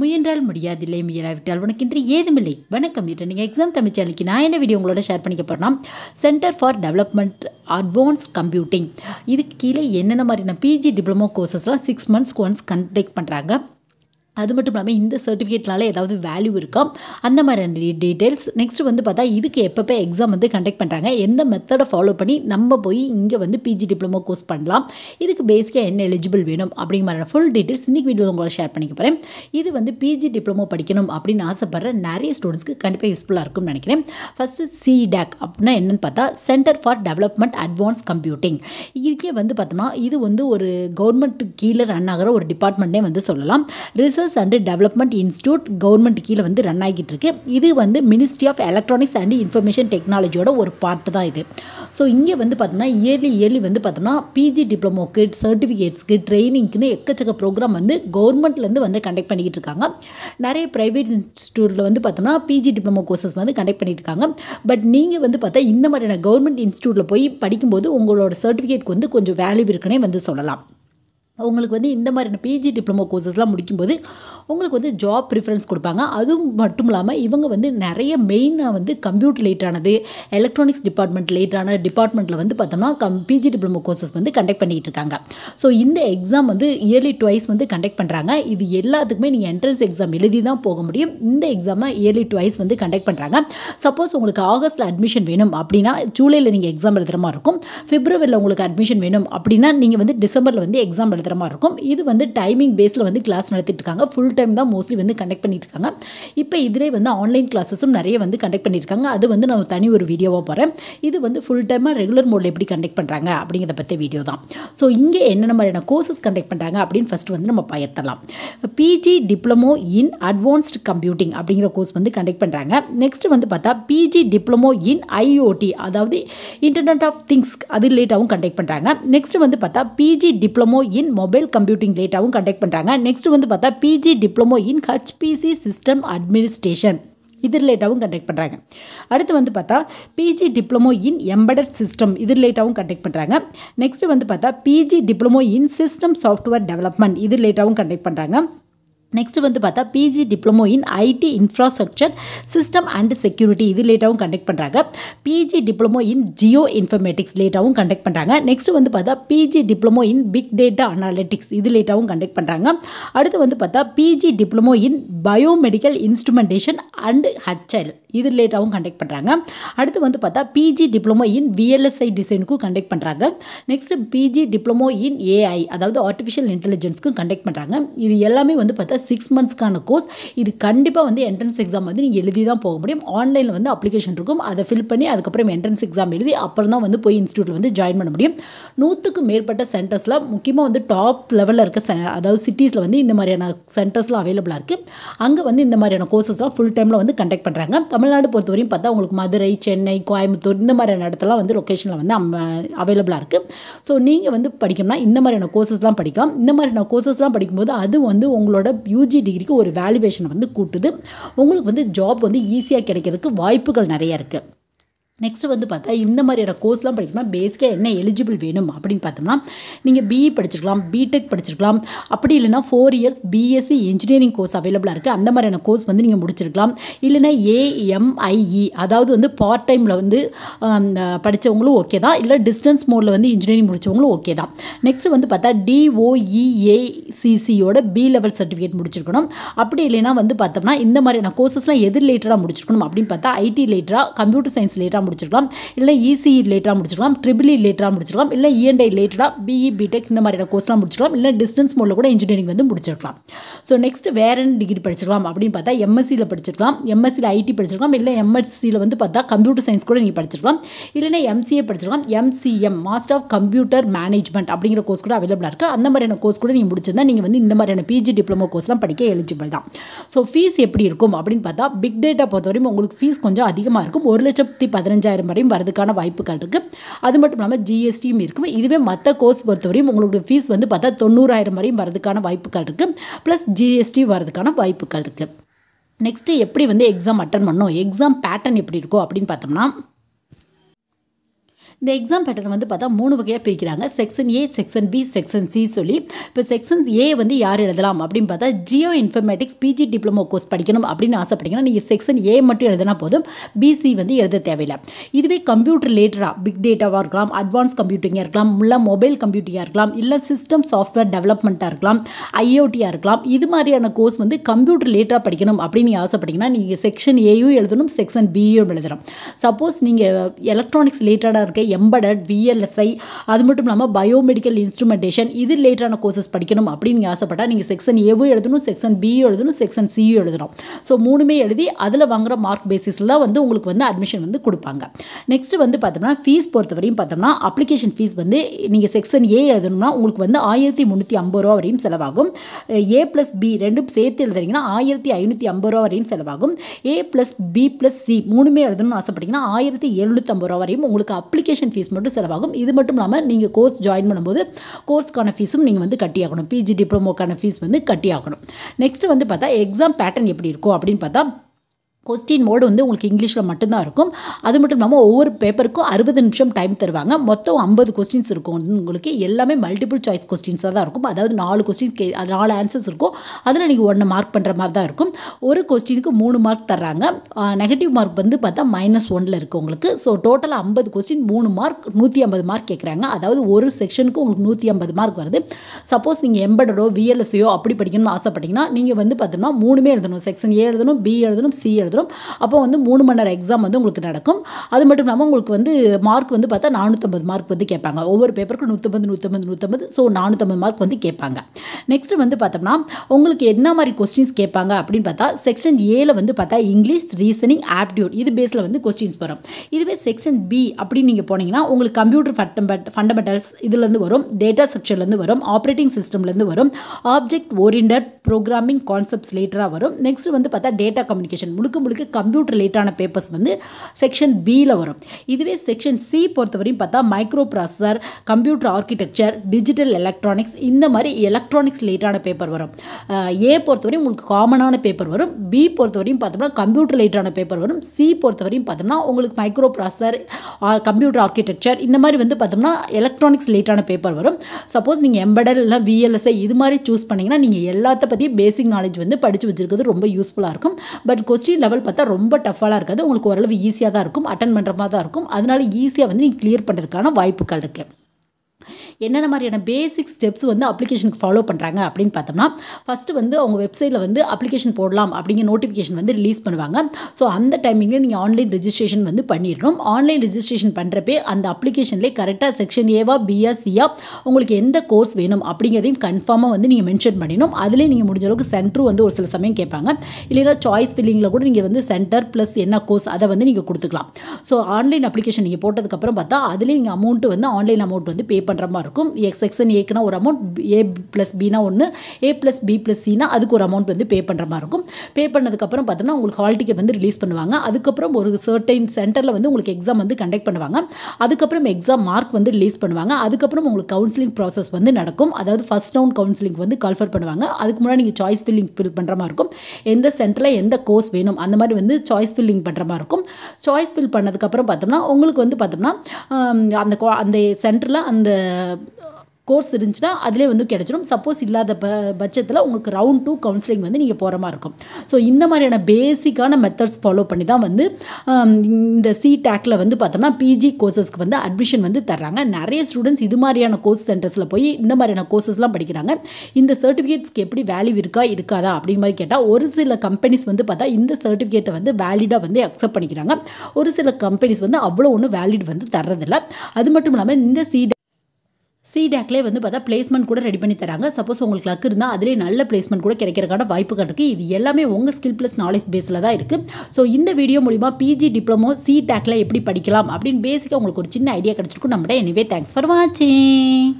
முயன்றால் முடியாதில்லை முயலாவிட்டால் உனக்கின்றி ஏதுமில்லை வணக்கம் இன்று நீங்கள் எக்ஸாம் தமிழ் சேனலுக்கு நான் என்ன வீடியோ உங்களோட ஷேர் பண்ணிக்க போகிறேன்னா centre for development advanced computing இதுக்கு கீழே என்னென்ன மாதிரியான பிஜி டிப்ளமோ கோர்சஸ்லாம் சிக்ஸ் மந்த்ஸ்க்கு ஒன்ஸ் கண்டக்ட் பண்ணுறாங்க அது மட்டும் இல்லாமல் இந்த சர்டிஃபிகேட்னால ஏதாவது வேல்யூ இருக்கா அந்த மாதிரி டீட்டெயில்ஸ் நெக்ஸ்ட் வந்து பார்த்தா இதுக்கு எப்பப்போ எக்ஸாம் வந்து கண்டக்ட் பண்ணுறாங்க எந்த மெத்தடை ஃபாலோ பண்ணி நம்ம போய் இங்கே வந்து பிஜி டிப்ளமோ கோர்ஸ் பண்ணலாம் இதுக்கு பேசிக்காக என்ன எலிஜிபிள் வேணும் அப்படிங்கிற மாதிரியான ஃபுல் டீட்டெயில்ஸ் இன்றைக்கி வீடியோ உங்களை ஷேர் பண்ணிக்க போகிறேன் இது வந்து பிஜி டிப்ளமோ படிக்கணும் அப்படின்னு ஆசைப்படுற நிறைய ஸ்டூடெண்ட்ஸ்க்கு கண்டிப்பாக யூஸ்ஃபுல்லாக இருக்கும்னு நினைக்கிறேன் ஃபஸ்ட்டு சிடேக் அப்படின்னா என்னென்னு பார்த்தா centre for development advanced computing இதுக்கே வந்து பார்த்தோம்னா இது வந்து ஒரு கவர்மெண்ட் கீழே ரன் ஆகிற ஒரு டிபார்ட்மெண்ட்டே வந்து சொல்லலாம் research research and development institute government கீழே வந்து ரன் ஆகிட்டு இருக்கு இது வந்து ministry of electronics and information டெக்னாலஜியோட ஒரு பார்ட் தான் இது ஸோ இங்கே வந்து பார்த்தோம்னா இயர்லி இயர்லி வந்து பார்த்தோம்னா பிஜி டிப்ளமோக்கு சர்டிஃபிகேட்ஸ்க்கு ட்ரைனிங்க்குன்னு எக்கச்சக்க ப்ரோக்ராம் வந்து கவர்மெண்ட்லேருந்து வந்து கண்டக்ட் பண்ணிக்கிட்டு இருக்காங்க நிறைய ப்ரைவேட் இன்ஸ்டியூட்டில் வந்து பார்த்தோம்னா பிஜி டிப்ளமோ கோர்சஸ் வந்து கண்டக்ட் பண்ணிட்டு இருக்காங்க பட் நீங்கள் வந்து பார்த்தா இந்த மாதிரியான கவர்மெண்ட் இன்ஸ்டியூட்டில் போய் படிக்கும்போது உங்களோட சர்டிஃபிகேட்க்கு வந்து கொஞ்சம் வேல்யூ இருக்குன்னே வந்து சொல்லலாம் உங்களுக்கு வந்து இந்த மாதிரியான பிஜி டிப்ளமோ கோர்சஸ்லாம் முடிக்கும்போது உங்களுக்கு வந்து ஜாப் ப்ரிஃபரன்ஸ் கொடுப்பாங்க அதுவும் மட்டும் இல்லாமல் இவங்க வந்து நிறைய மெயினாக வந்து கம்ப்யூட்டர் லேட்டானது எலக்ட்ரானிக்ஸ் டிபார்ட்மெண்ட் லேட்டான டிபார்ட்மெண்ட்டில் வந்து பார்த்தோம்னா கம் பிஜி டிப்ளமோ கோர்சஸ் வந்து கண்டக்ட் பண்ணிகிட்டு இருக்காங்க ஸோ இந்த எக்ஸாம் வந்து இயர்லி டுவைஸ் வந்து கண்டக்ட் பண்ணுறாங்க இது எல்லாத்துக்குமே நீங்கள் என்ட்ரன்ஸ் எக்ஸாம் எழுதி தான் போக முடியும் இந்த எக்ஸாமை இயர்லி டுவைஸ் வந்து கண்டக்ட் பண்ணுறாங்க சப்போஸ் உங்களுக்கு ஆகஸ்ட்டில் அட்மிஷன் வேணும் அப்படின்னா ஜூலையில் நீங்கள் எக்ஸாம் எழுதுகிற மாதிரி இருக்கும் பிப்ரவரியில் உங்களுக்கு அட்மிஷன் வேணும் அப்படின்னா நீங்கள் வந்து டிசம்பரில் வந்து எக்ஸாம் எழுத நடத்துகிற மாதிரி இருக்கும் இது வந்து டைமிங் பேஸில் வந்து கிளாஸ் நடத்திட்டு இருக்காங்க ஃபுல் டைம் தான் மோஸ்ட்லி வந்து கண்டக்ட் பண்ணிட்டு இருக்காங்க இப்போ இதிலே வந்து ஆன்லைன் கிளாஸஸும் நிறைய வந்து கண்டக்ட் பண்ணியிருக்காங்க அது வந்து நான் தனி ஒரு வீடியோவாக போகிறேன் இது வந்து ஃபுல் டைமாக ரெகுலர் மோடில் எப்படி கண்டக்ட் பண்ணுறாங்க அப்படிங்கிறத பற்றி வீடியோ தான் ஸோ இங்கே என்னென்ன மாதிரியான கோர்சஸ் கண்டக்ட் பண்ணுறாங்க அப்படின்னு ஃபஸ்ட்டு வந்து நம்ம பயத்தலாம் PG diploma in advanced computing அப்படிங்கிற கோர்ஸ் வந்து கண்டக்ட் பண்ணுறாங்க நெக்ஸ்ட்டு வந்து பார்த்தா பிஜி டிப்ளமோ இன் ஐஓடி அதாவது இன்டர்நெட் ஆஃப் திங்ஸ் அது ரிலேட்டாகவும் கண்டக்ட் பண்ணுறாங்க நெக்ஸ்ட்டு வந்து பார்த்தா PG diploma in mobile computing ரிலேட்டாகவும் கண்டக்ட் பண்ணுறாங்க நெக்ஸ்ட் வந்து பார்த்தா PG diploma in HPC system administration இது ரிலேட்டாகவும் கண்டக்ட் பண்ணுறாங்க அடுத்து வந்து பார்த்தா PG diploma in embedded system இது ரிலேட்டாகவும் கண்டக்ட் பண்ணுறாங்க நெக்ஸ்ட்டு வந்து பார்த்தா PG diploma in system software development இது ரிலேட்டாகவும் கண்டக்ட் பண்ணுறாங்க நெக்ஸ்ட் வந்து பார்த்தா PG diploma in IT infrastructure system and security இது லேட்டாகவும் கண்டக்ட் பண்ணுறாங்க PG diploma in geoinformatics லேட்டாகவும் கண்டக்ட் பண்ணுறாங்க நெக்ஸ்ட் வந்து பார்த்தா PG diploma in big data analytics இது லேட்டாகவும் கண்டக்ட் பண்ணுறாங்க அடுத்து வந்து பார்த்தா PG diploma in biomedical instrumentation and HL இது ரிலேட்டாகவும் கண்டக்ட் பண்ணுறாங்க அடுத்து வந்து பார்த்தா பிஜி டிப்ளமோ இன் விஎல்எஸ்ஐ டிசைனுக்கும் கண்டக்ட் பண்ணுறாங்க next PG diploma in AI அதாவது ஆர்டிஃபிஷியல் இன்டெலிஜென்ஸ்க்கும் கண்டக்ட் பண்ணுறாங்க இது எல்லாமே வந்து பார்த்தா சிக்ஸ் மந்த்ஸ்க்கான கோர்ஸ் இது கண்டிப்பாக வந்து என்ட்ரன்ஸ் எக்ஸாம் வந்து நீங்கள் எழுதி தான் போக முடியும் ஆன்லைனில் வந்து அப்ளிகேஷன் இருக்கும் அதை ஃபில் பண்ணி அதுக்கப்புறம் என்ட்ரன்ஸ் எக்ஸாம் எழுதி அப்புறம் தான் வந்து போய் இன்ஸ்டியூட்டில் வந்து ஜாயின் பண்ண முடியும் நூற்றுக்கு மேற்பட்ட சென்டர்ஸில் முக்கியமாக வந்து டாப் லெவலில் இருக்க அதாவது சிட்டிஸில் வந்து இந்த மாதிரியான சென்டர்ஸ்லாம் அவைலபிளாக இருக்குது அங்கே வந்து இந்த மாதிரியான கோர்சஸ்லாம் ஃபுல் டைமில் வந்து கண்டக்ட் பண்ணுறாங்க தமிழ்நாடு பொறுத்தவரையும் பார்த்தா உங்களுக்கு மதுரை சென்னை கோயம்புத்தூர் இந்த மாதிரியான இடத்துலாம் வந்து லொக்கேஷனில் வந்து அவைலபிளாக இருக்குது ஸோ நீங்கள் வந்து படிக்கணும்னா இந்த மாதிரியான கோர்சஸ்லாம் படிக்கலாம் இந்த மாதிரியான கோர்சஸ்லாம் படிக்கும்போது அது வந்து உங்களோட யூஜி டிகிரிக்கு ஒரு வேல்யூவேஷனை வந்து கூட்டுது உங்களுக்கு வந்து ஜாப் வந்து ஈஸியாக கிடைக்கிறதுக்கு வாய்ப்புகள் நிறைய இருக்குது நெக்ஸ்ட்டு வந்து பார்த்தா இந்த மாதிரியான கோர்ஸ்லாம் படிக்கணும்னா பேசிக்காக என்ன எலிஜிபிள் வேணும் அப்படின்னு பார்த்தோம்னா நீங்கள் பிஇ e படிச்சிருக்கலாம் பிடெக் படிச்சிருக்கலாம் அப்படி இல்லைனா four years BSc engineering course அவைலபிளாக இருக்குது அந்த மாதிரியான கோர்ஸ் வந்து நீங்கள் முடிச்சிருக்கலாம் இல்லைனா ஏஎம்ஐஇ e, அதாவது வந்து பார்ட் டைமில் வந்து படித்தவங்களும் ஓகே தான் இல்லை டிஸ்டன்ஸ் மோடில் வந்து இன்ஜினியரிங் முடித்தவங்களும் ஓகே தான் நெக்ஸ்ட்டு வந்து பார்த்தா டிஓஇஏசிசியோட பி லெவல் சர்டிஃபிகேட் முடிச்சிருக்கணும் அப்படி இல்லைனா வந்து பார்த்தோம்னா இந்த மாதிரியான கோர்சஸ்லாம் எது ரிலேட்டடாக முடிச்சிருக்கணும் அப்படின்னு பார்த்தா ஐடி ரிலேட்டடாக கம்ப்யூட்டர் சயின்ஸ் ரிலேட்டடாக முடிச்சிருக்கலாம் இல்லை இசிஇ e ரிலேட்டடாக e முடிச்சிருக்கலாம் ட்ரிபிள் இ ரிலேட்டடாக முடிச்சிருக்கலாம் இல்லை இஎன்ஐ ரிலேட்டடாக பிஇ பிடெக் இந்த மாதிரியான கோர்ஸ்லாம் முடிச்சிருக்கலாம் இல்லை டிஸ்டன்ஸ் மோடில் கூட இன்ஜினியரிங் வந்து முடிச்சிருக்கலாம் ஸோ நெக்ஸ்ட் வேற என்ன டிகிரி படிச்சிருக்கலாம் அப்படின்னு பார்த்தா எம்எஸ்சியில் படிச்சிருக்கலாம் எம்எஸ்சியில் ஐடி படிச்சிருக்கலாம் இல்லை எம்எஸ்சியில் வந்து பார்த்தா கம்ப்யூட்டர் சயின்ஸ் கூட நீங்கள் படிச்சிருக்கலாம் இல்லைன்னா எம்சிஏ படிச்சிருக்கலாம் MCM master of computer management அப்படிங்கிற கோர்ஸ் கூட அவைலபிளாக இருக்குது அந்த மாதிரியான கோர்ஸ் கூட நீங்கள் முடிச்சிருந்தா நீங்கள் வந்து இந்த மாதிரியான பிஜி டிப்ளமோ கோர்ஸ்லாம் படிக்க எலிஜிபிள் தான் ஸோ ஃபீஸ் எப்படி இருக்கும் அப்படின்னு பார்த்தா பிக் டேட்டா பொறுத்தவரையும் உங்களுக்கு ஃபீஸ் கொஞ்சம் அதிகமாக இருக்கும் ஒரு லட்சத்தி பதினஞ்சு பதினஞ்சாயிரம் வரையும் வரதுக்கான வாய்ப்புகள் இருக்குது அது மட்டும் இல்லாமல் ஜிஎஸ்டியும் இருக்கும் இதுவே மற்ற கோர்ஸ் பொறுத்தவரையும் உங்களுடைய ஃபீஸ் வந்து பார்த்தா தொண்ணூறாயிரம் வரையும் வரதுக்கான வாய்ப்புகள் இருக்குது ப்ளஸ் ஜிஎஸ்டி வரதுக்கான வாய்ப்புகள் இருக்குது நெக்ஸ்ட்டு எப்படி வந்து எக்ஸாம் அட்டன் பண்ணணும் எக்ஸாம் பேட்டர்ன் எப்படி இருக்கும் அப்படின்னு பார்த்தோம்னா இந்த எக்ஸாம் பேட்டர்ன் வந்து பார்த்தா மூணு வகையாக பிரிக்கிறாங்க section A section B section C சொல்லி இப்போ செக்ஷன் ஏ வந்து யார் எழுதலாம் அப்படின்னு பார்த்தா geoinformatics PG diploma course படிக்கணும் அப்படின்னு ஆசைப்பட்டீங்கன்னா நீங்கள் செக்ஷன் ஏ மட்டும் எழுதினா போதும் பிசி வந்து எழுத தேவையில்லை இதுவே கம்ப்யூட்டர் ரிலேட்டடாக பிக் டேட்டாவாக இருக்கலாம் அட்வான்ஸ் கம்ப்யூட்டிங்காக இருக்கலாம் இல்லை மொபைல் கம்ப்யூட்டிங்காக இருக்கலாம் இல்லை சிஸ்டம் சாஃப்ட்வேர் டெவலப்மெண்ட்டாக இருக்கலாம் ஐஓடியாக இருக்கலாம் இது மாதிரியான கோர்ஸ் வந்து கம்ப்யூட்டர் ரிலேட்டடாக படிக்கணும் அப்படின்னு நீங்கள் ஆசைப்பட்டீங்கன்னா நீங்கள் செக்ஷன் ஏயும் எழுதணும் செக்ஷன் பியும் எழுதணும் சப்போஸ் நீங்கள் எலக்ட்ரானிக்ஸ் ரிலேட்டடாக இருக்க எம்படட் விஎல்எஸ்ஐ அது மட்டும் இல்லாமல் பயோமெடிக்கல் இன்ஸ்ட்ருமெண்டேஷன் இது ரிலேட்டான கோர்சஸ் படிக்கணும் அப்படின்னு ஆசைப்பட்டால் நீங்கள் செக்ஷன் ஏவும் எழுதணும் செக்ஷன் பியும் எழுதணும் செக்ஷன் சியும் எழுதணும் ஸோ மூணுமே எழுதி அதில் வாங்குகிற மார்க் பேசிஸில் வந்து உங்களுக்கு வந்து அட்மிஷன் வந்து கொடுப்பாங்க நெக்ஸ்ட்டு வந்து பார்த்தோம்னா ஃபீஸ் பொறுத்தவரையும் பார்த்தோம்னா அப்ளிகேஷன் ஃபீஸ் வந்து நீங்கள் செக்ஷன் ஏ எழுதணும்னா உங்களுக்கு வந்து ஆயிரத்தி முந்நூற்றி ஐம்பது ரூபா வரையும் செலவாகும் ஏ ப்ளஸ் பி ரெண்டும் சேர்த்து எழுதுறீங்கன்னா ஆயிரத்தி ஐநூற்றி ஐம்பது ரூபா வரையும் செலவாகும் A plus B plus C மூணுமே எழுதணும்னு ஆசைப்பட்டீங்கன்னா ஆயிரத்தி எழுநூற்றம்பது ரூபா வரையும் உங்களுக்கு அப்ளிகேஷன் அட்மிஷன் ஃபீஸ் மட்டும் செலவாகும் இது மட்டும் இல்லாமல் நீங்கள் கோர்ஸ் ஜாயின் பண்ணும்போது கோர்ஸ்க்கான ஃபீஸும் நீங்கள் வந்து கட்டியாகணும் பிஜி டிப்ளமோக்கான ஃபீஸ் வந்து கட்டியாகணும் நெக்ஸ்ட்டு வந்து பார்த்தா எக்ஸாம் பேட்டர்ன் எப்படி இருக்கும் அப்படின்னு பார்த்தா கொஸ்டின் மோடு வந்து உங்களுக்கு இங்கிலீஷில் மட்டும்தான் இருக்கும் அது மட்டும் இல்லாமல் ஒவ்வொரு பேப்பருக்கும் அறுபது நிமிஷம் டைம் தருவாங்க மொத்தம் ஐம்பது கொஸ்டின்ஸ் இருக்கும் உங்களுக்கு எல்லாமே மல்டிபிள் சாய்ஸ் கொஸ்டின்ஸாக தான் இருக்கும் அதாவது நாலு கொஸ்டின் கே அது நாலு ஆன்சர்ஸ் இருக்கும் அதில் நீங்கள் ஒன்று மார்க் பண்ணுற மாதிரி தான் இருக்கும் ஒரு கொஸ்டினுக்கு மூணு மார்க் தர்றாங்க நெகட்டிவ் மார்க் வந்து பார்த்தா மைனஸ் ஒனில் இருக்குது உங்களுக்கு ஸோ டோட்டலாக ஐம்பது கொஸ்டின் மூணு மார்க் நூற்றி ஐம்பது மார்க் கேட்குறாங்க அதாவது ஒரு செக்ஷனுக்கு உங்களுக்கு நூற்றி ஐம்பது மார்க் வருது சப்போஸ் நீங்கள் எம்படடோ விஎல்எஸ்ஐயோ அப்படி படிக்கணும்னு ஆசைப்பட்டீங்கன்னா நீங்கள் வந்து பார்த்தோம்னா மூணுமே எழுதணும் செக்ஷன் ஏ எழுதணும் பி எழுதணும் சி எழுதணும் வந்துடும் அப்போ வந்து மூணு மணி நேரம் எக்ஸாம் வந்து உங்களுக்கு நடக்கும் அது மட்டும் இல்லாமல் உங்களுக்கு வந்து மார்க் வந்து பார்த்தா நானூற்றம்பது மார்க் வந்து கேட்பாங்க ஒவ்வொரு பேப்பருக்கும் நூற்றம்பது நூற்றம்பது நூற்றம்பது ஸோ நானூற்றம்பது மார்க் வந்து கேட்பாங்க நெக்ஸ்ட்டு வந்து பார்த்தோம்னா உங்களுக்கு என்ன மாதிரி கொஸ்டின்ஸ் கேட்பாங்க அப்படின்னு பார்த்தா செக்ஷன் ஏல வந்து பார்த்தா இங்கிலீஷ் ரீசனிங் ஆப்டியூட் இது பேஸில் வந்து கொஸ்டின்ஸ் வரும் இதுவே செக்ஷன் பி அப்படின்னு நீங்கள் போனீங்கன்னா உங்களுக்கு கம்ப்யூட்டர் ஃபண்டமெண்ட் ஃபண்டமெண்டல்ஸ் இதுலேருந்து வரும் டேட்டா ஸ்ட்ரக்சர்லேருந்து வரும் ஆப்ரேட்டிங் சிஸ்டம்லேருந்து வரும் ஆப்ஜெக்ட் ஓரியண்டட் ப்ரோக்ராமிங் கான்செப்ட்ஸ் லேட்டராக வரும் நெக்ஸ்ட் வந்து பார்த்தா டேட்டா கம்யூனிகேஷன் முழுக்க உங்களுக்கு கம்ப்யூட்டர் ரிலேட்டான பேப்பர்ஸ் வந்து செக்ஷன் பியில் வரும் இதுவே செக்ஷன் சி பொறுத்தவரையும் பார்த்தா microprocessor computer architecture digital electronics இந்த மாதிரி எலக்ட்ரானிக்ஸ் ரிலேட்டான பேப்பர் வரும் ஏ பொறுத்தவரையும் உங்களுக்கு காமனான பேப்பர் வரும் பி பொறுத்தவரையும் பார்த்தோம்னா கம்ப்யூட்டர் ரிலேட்டான பேப்பர் வரும் சி பொறுத்தவரையும் பார்த்தோம்னா உங்களுக்கு மைக்ரோ ப்ராசஸர் கம்ப்யூட்டர் ஆர்கிடெக்சர் இந்த மாதிரி வந்து பார்த்தோம்னா எலக்ட்ரானிக்ஸ் ரிலேட்டான பேப்பர் வரும் சப்போஸ் நீங்கள் எம்படல் இல்லை விஎல்எஸ்ஐ இது மாதிரி சூஸ் பண்ணிங்கன்னா நீங்கள் எல்லாத்த பற்றியும் பேசிக் நாலேஜ் வந்து படித்து வச்சுருக்கிறது ரொம்ப யூஸ்ஃபுல்லாக இருக்கும் பட் கொஸ்டின் லெவல் லெவல் பார்த்தா ரொம்ப டஃப்பாலாம் இருக்காது உங்களுக்கு ஓரளவு ஈஸியாக தான் இருக்கும் அட்டன் பண்ணுற மாதிரி தான் இருக்கும் அதனால ஈஸியாக வந்து நீங்கள் கிளியர் பண்ணுறதுக்கான வாய்ப்புகள் இருக்குது என்னென்ன மாதிரியான பேசிக் ஸ்டெப்ஸ் வந்து அப்ளிகேஷனுக்கு ஃபாலோ பண்ணுறாங்க அப்படின்னு பார்த்தோம்னா ஃபஸ்ட்டு வந்து அவங்க வெப்சைட்டில் வந்து அப்ளிகேஷன் போடலாம் அப்படிங்கிற நோட்டிஃபிகேஷன் வந்து ரிலீஸ் பண்ணுவாங்க ஸோ அந்த டைமிங்கில் நீங்கள் ஆன்லைன் ரிஜிஸ்ட்ரேஷன் வந்து பண்ணிடணும் ஆன்லைன் ரிஜிஸ்ட்ரேஷன் பண்ணுறப்பே அந்த அப்ளிகேஷன்லேயே கரெக்டாக செக்ஷன் ஏவா பிஆர் சியா உங்களுக்கு எந்த கோர்ஸ் வேணும் அப்படிங்கிறதையும் கன்ஃபார்மாக வந்து நீங்கள் மென்ஷன் பண்ணிடணும் அதிலே நீங்கள் முடிஞ்ச அளவுக்கு சென்ட்ரு வந்து ஒரு சில சமயம் கேட்பாங்க இல்லைன்னா சாய்ஸ் ஃபில்லிங்கில் கூட நீங்கள் வந்து சென்டர் ப்ளஸ் என்ன கோர்ஸ் அதை வந்து நீங்கள் கொடுத்துக்கலாம் ஸோ ஆன்லைன் அப்ளிகேஷன் நீங்கள் போட்டதுக்கப்புறம் பார்த்தா அதிலே நீங்கள் அமௌண்ட்டு வந்து ஆன்லைன் அமௌண்ட் வந்து பே பண்ணுற பண்ணுற மாதிரி இருக்கும் எக்ஸ் எக்ஸ்என் ஏக்குனா ஒரு அமௌண்ட் ஏ ப்ளஸ் பினா ஒன்று ஏ ப்ளஸ் பி ப்ளஸ் சினா அதுக்கு ஒரு அமௌண்ட் வந்து பே பண்ணுற மாதிரி இருக்கும் பே பண்ணதுக்கப்புறம் பார்த்தோம்னா உங்களுக்கு ஹால் டிக்கெட் வந்து ரிலீஸ் பண்ணுவாங்க அதுக்கப்புறம் ஒரு சர்டைன் சென்டரில் வந்து உங்களுக்கு எக்ஸாம் வந்து கண்டக்ட் பண்ணுவாங்க அதுக்கப்புறம் எக்ஸாம் மார்க் வந்து ரிலீஸ் பண்ணுவாங்க அதுக்கப்புறம் உங்களுக்கு கவுன்சிலிங் ப்ராசஸ் வந்து நடக்கும் அதாவது ஃபஸ்ட் ரவுண்ட் கவுன்சிலிங் வந்து கால்ஃபர் பண்ணுவாங்க அதுக்கு முன்னாடி நீங்கள் சாய்ஸ் ஃபில்லிங் ஃபில் பண்ணுற மாதிரி இருக்கும் எந்த சென்டரில் எந்த கோர்ஸ் வேணும் அந்த மாதிரி வந்து சாய்ஸ் ஃபில்லிங் பண்ணுற மாதிரி இருக்கும் சாய்ஸ் ஃபில் பண்ணதுக்கப்புறம் பார்த்தோம்னா உங்களுக்கு வந்து பார்த்தோம்னா அந்த அந்த சென்டரில் அந்த கோர்ஸ் இருந்துச்சுன்னா அதிலே வந்து கிடச்சிடும் சப்போஸ் இல்லாத ப பட்சத்தில் உங்களுக்கு ரவுண்ட் டூ கவுன்சிலிங் வந்து நீங்கள் போகிற மாதிரி இருக்கும் ஸோ இந்த மாதிரியான பேசிக்கான மெத்தட்ஸ் ஃபாலோ பண்ணி தான் வந்து இந்த சி டேக்கில் வந்து பார்த்தோம்னா பிஜி கோர்சஸ்க்கு வந்து அட்மிஷன் வந்து தர்றாங்க நிறைய ஸ்டூடெண்ட்ஸ் இது மாதிரியான கோர்ஸ் சென்டர்ஸில் போய் இந்த மாதிரியான கோர்சஸ்லாம் படிக்கிறாங்க இந்த சர்டிஃபிகேட்ஸ்க்கு எப்படி வேல்யூ இருக்கா இருக்காதா அப்படிங்கிற மாதிரி கேட்டால் ஒரு சில கம்பெனிஸ் வந்து பார்த்தா இந்த சர்டிஃபிகேட்டை வந்து வேலிடாக வந்து அக்செப்ட் பண்ணிக்கிறாங்க ஒரு சில கம்பெனிஸ் வந்து அவ்வளோ ஒன்றும் வேலிட் வந்து தர்றதில்லை அது மட்டும் இல்லாமல் இந்த சி சிடாக்லேயே வந்து பார்த்தா பிளேஸ்மெண்ட் கூட ரெடி பண்ணி தராங்க சப்போஸ் உங்களுக்கு லக் இருந்தால் அதிலே நல்ல பிளேஸ்மெண்ட் கூட கிடைக்கிறக்கான வாய்ப்புகள் இருக்குது இது எல்லாமே உங்கள் ஸ்கில் ப்ளஸ் நாலேஜ் பேஸில் தான் இருக்குது ஸோ இந்த வீடியோ மூலிமா பிஜி டிப்ளமோ சிடாக்ல எப்படி படிக்கலாம் அப்படின்னு பேசிக்காக உங்களுக்கு ஒரு சின்ன ஐடியா கிடச்சிருக்கும் நம்மகிட்ட எனிவே தேங்க்ஸ் ஃபார் வாட்சிங்